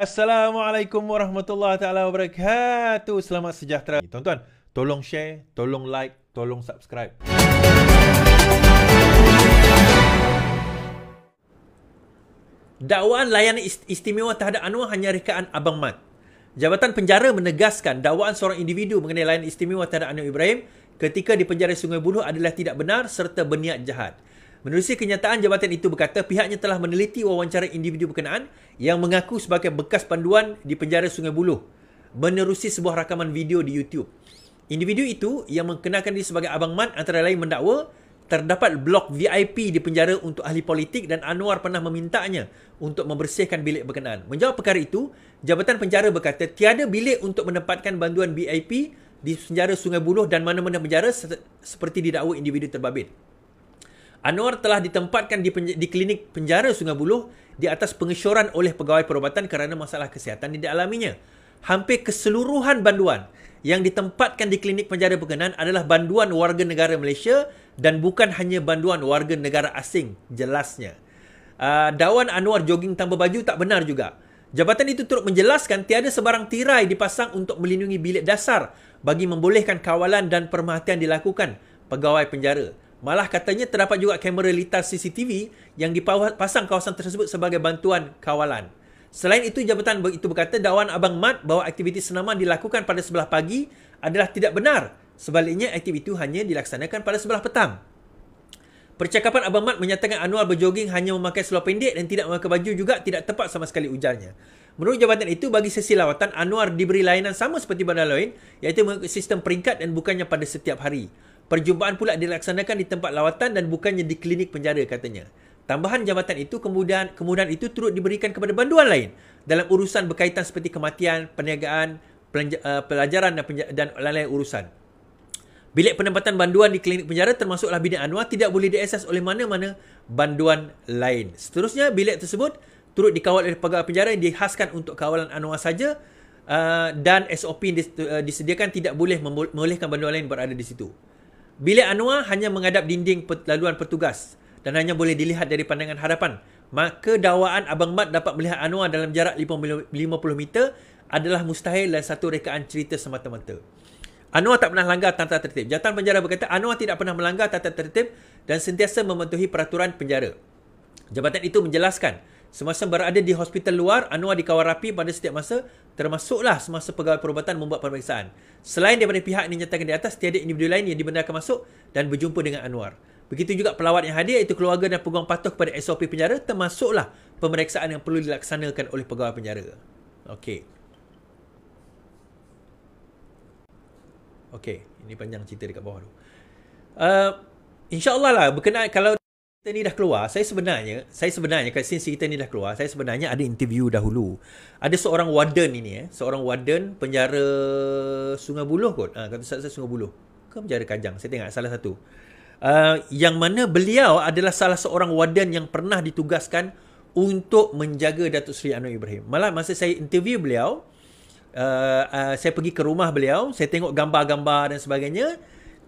Assalamualaikum warahmatullahi taala wabarakatuh. Selamat sejahtera. Tuan-tuan, tolong share, tolong like, tolong subscribe. Dakwaan layanan istimewa terhadap Anwar hanya rekaan Abang Mat. Jabatan Penjara menegaskan dakwaan seorang individu mengenai layanan istimewa terhadap Anwar Ibrahim ketika di penjara Sungai Buloh adalah tidak benar serta berniat jahat. Menerusi kenyataan jabatan itu berkata pihaknya telah meneliti wawancara individu berkenaan yang mengaku sebagai bekas panduan di penjara Sungai Buloh menerusi sebuah rakaman video di YouTube. Individu itu yang mengenalkan diri sebagai Abang Mat antara lain mendakwa terdapat blok VIP di penjara untuk ahli politik dan Anwar pernah memintanya untuk membersihkan bilik berkenaan. Menjawab perkara itu, Jabatan Penjara berkata tiada bilik untuk menempatkan bantuan VIP di penjara Sungai Buloh dan mana-mana penjara seperti didakwa individu terbabit. Anwar telah ditempatkan di, penj- di klinik penjara Sungai Buloh di atas pengesyoran oleh pegawai perubatan kerana masalah kesihatan yang dialaminya. Hampir keseluruhan banduan yang ditempatkan di klinik penjara berkenaan adalah banduan warga negara Malaysia dan bukan hanya banduan warga negara asing, jelasnya. Uh, dawan Anwar jogging tanpa baju tak benar juga. Jabatan itu turut menjelaskan tiada sebarang tirai dipasang untuk melindungi bilik dasar bagi membolehkan kawalan dan permahatian dilakukan pegawai penjara. Malah katanya terdapat juga kamera litar CCTV yang dipasang kawasan tersebut sebagai bantuan kawalan. Selain itu, jabatan itu berkata dakwaan Abang Mat bahawa aktiviti senaman dilakukan pada sebelah pagi adalah tidak benar. Sebaliknya, aktiviti itu hanya dilaksanakan pada sebelah petang. Percakapan Abang Mat menyatakan Anwar berjoging hanya memakai seluar pendek dan tidak memakai baju juga tidak tepat sama sekali ujarnya. Menurut jabatan itu, bagi sesi lawatan, Anwar diberi layanan sama seperti bandar lain iaitu mengikut sistem peringkat dan bukannya pada setiap hari. Perjumpaan pula dilaksanakan di tempat lawatan dan bukannya di klinik penjara katanya. Tambahan jabatan itu kemudian kemudahan itu turut diberikan kepada banduan lain dalam urusan berkaitan seperti kematian, perniagaan, eh, pelajaran dan, dan lain-lain urusan. Bilik penempatan banduan di klinik penjara termasuklah bidik Anwar tidak boleh diakses oleh mana-mana banduan lain. Seterusnya, bilik tersebut turut dikawal oleh pegawai penjara yang dihaskan untuk kawalan Anwar saja eh, dan SOP eh, disediakan tidak boleh membolehkan banduan lain berada di situ. Bilik Anwar hanya menghadap dinding laluan petugas dan hanya boleh dilihat dari pandangan hadapan. Maka dawaan Abang Mat dapat melihat Anwar dalam jarak 50 meter adalah mustahil dan satu rekaan cerita semata-mata. Anwar tak pernah langgar tata tertib. Jatuan penjara berkata Anwar tidak pernah melanggar tata tertib dan sentiasa mematuhi peraturan penjara. Jabatan itu menjelaskan Semasa berada di hospital luar, Anwar dikawal rapi pada setiap masa termasuklah semasa pegawai perubatan membuat pemeriksaan. Selain daripada pihak yang dinyatakan di atas, tiada individu lain yang dibenarkan masuk dan berjumpa dengan Anwar. Begitu juga pelawat yang hadir iaitu keluarga dan peguam patuh kepada SOP penjara termasuklah pemeriksaan yang perlu dilaksanakan oleh pegawai penjara. Okey. Okey, ini panjang cerita dekat bawah tu. Uh, InsyaAllah lah, berkenaan kalau kita ni dah keluar, saya sebenarnya, saya sebenarnya kat since kita ni dah keluar, saya sebenarnya ada interview dahulu. Ada seorang warden ini eh, seorang warden penjara Sungai Buloh kot. Ah ha, kata saya Sungai Buloh. Ke penjara Kajang, saya tengok salah satu. Uh, yang mana beliau adalah salah seorang warden yang pernah ditugaskan untuk menjaga Datuk Seri Anwar Ibrahim. Malah masa saya interview beliau, uh, uh, saya pergi ke rumah beliau, saya tengok gambar-gambar dan sebagainya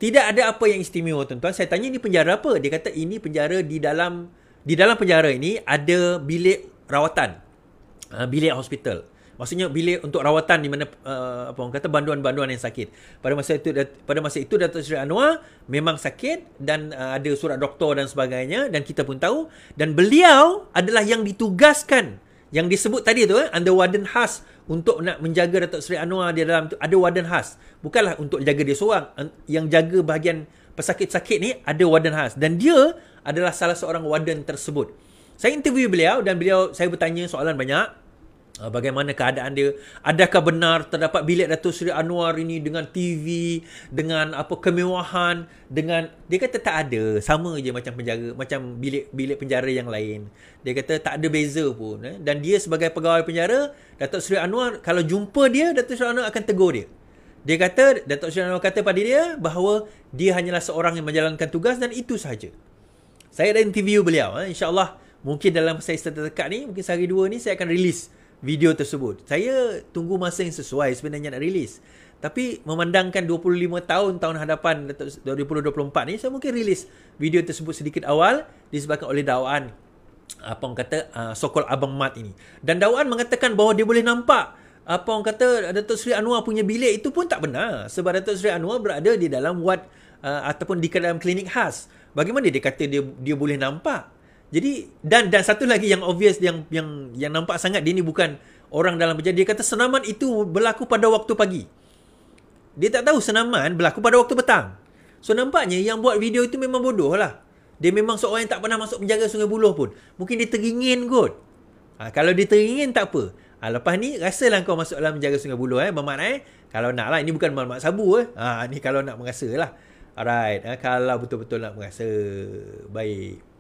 tidak ada apa yang istimewa tuan-tuan. Saya tanya ini penjara apa? Dia kata ini penjara di dalam di dalam penjara ini ada bilik rawatan. Uh, bilik hospital. Maksudnya bilik untuk rawatan di mana uh, apa orang kata banduan-banduan yang sakit. Pada masa itu dat- pada masa itu Datuk Seri Anwar memang sakit dan uh, ada surat doktor dan sebagainya dan kita pun tahu dan beliau adalah yang ditugaskan yang disebut tadi tu eh, ada warden khas untuk nak menjaga Datuk Seri Anwar di dalam tu ada warden khas bukanlah untuk jaga dia seorang yang jaga bahagian pesakit-sakit ni ada warden khas dan dia adalah salah seorang warden tersebut saya interview beliau dan beliau saya bertanya soalan banyak Ah, bagaimana keadaan dia adakah benar terdapat bilik Datuk Seri Anwar ini dengan TV dengan apa kemewahan dengan dia kata tak ada sama je macam penjara macam bilik-bilik penjara yang lain dia kata tak ada beza pun eh? dan dia sebagai pegawai penjara Datuk Seri Anwar kalau jumpa dia Datuk Seri Anwar akan tegur dia dia kata Datuk Seri Anwar kata pada dia bahawa dia hanyalah seorang yang menjalankan tugas dan itu sahaja saya ada interview beliau eh? insyaAllah mungkin dalam masa yang ni mungkin sehari dua ni saya akan release video tersebut. Saya tunggu masa yang sesuai sebenarnya nak rilis, Tapi memandangkan 25 tahun tahun hadapan 2024 ni saya mungkin rilis video tersebut sedikit awal disebabkan oleh dakwaan apa orang kata uh, ah, sokol abang mat ini. Dan dakwaan mengatakan bahawa dia boleh nampak apa orang kata Datuk Seri Anwar punya bilik itu pun tak benar sebab Datuk Seri Anwar berada di dalam wad uh, ah, ataupun di dalam klinik khas. Bagaimana dia kata dia dia boleh nampak? Jadi dan dan satu lagi yang obvious yang yang yang nampak sangat dia ni bukan orang dalam berjaya. Dia kata senaman itu berlaku pada waktu pagi. Dia tak tahu senaman berlaku pada waktu petang. So nampaknya yang buat video itu memang bodoh lah. Dia memang seorang yang tak pernah masuk penjaga Sungai Buloh pun. Mungkin dia teringin kot. Ha, kalau dia teringin tak apa. Ha, lepas ni rasalah kau masuk dalam penjaga Sungai Buloh eh. Bermakna eh. Kalau nak lah. Ini bukan malam sabu eh. Ha, ni kalau nak merasa lah. Alright. Ha, kalau betul-betul nak merasa. Baik.